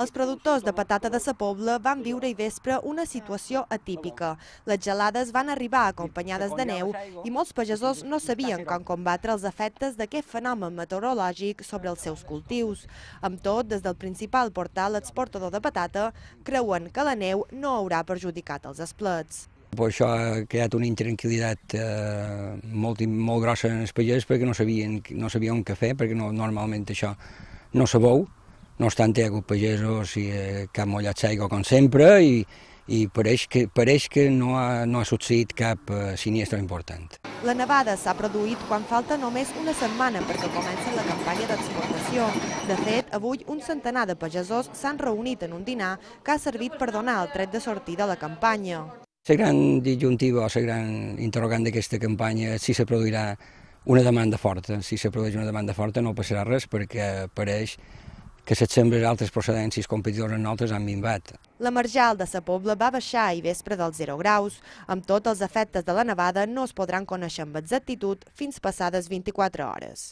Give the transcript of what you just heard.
Els productors de patata de sa Pobla van viure i vespre una situació atípica. Les gelades van arribar acompanyades de neu i molts pagesos no sabien com combatre els efectes d'aquest fenomen meteorològic sobre els seus cultius. Amb tot, des del principal portal exportador de patata, creuen que la neu no haurà perjudicat els esplets. Per això ha creat una intranquil·litat eh, molt, molt grossa en els pagesos perquè no sabien, no sabien què fer, perquè no, normalment això no se veu, no obstant, hi ha hagut pagesos i, eh, que han mullat l'aigua com sempre i, i pareix que, pareix que no, ha, no ha succeït cap eh, sinistro important. La nevada s'ha produït quan falta només una setmana perquè comença la campanya d'exportació. De fet, avui un centenar de pagesos s'han reunit en un dinar que ha servit per donar el tret de sortida de la campanya. La gran disjuntiva o la gran interrogant d'aquesta campanya és si se produirà una demanda forta. Si se produeix una demanda forta no passarà res perquè apareix que les sembres altres procedències competidores altres han minvat. La marjal de la Pobla va baixar i vespre dels 0 graus. Amb tots els efectes de la nevada no es podran conèixer amb exactitud fins passades 24 hores.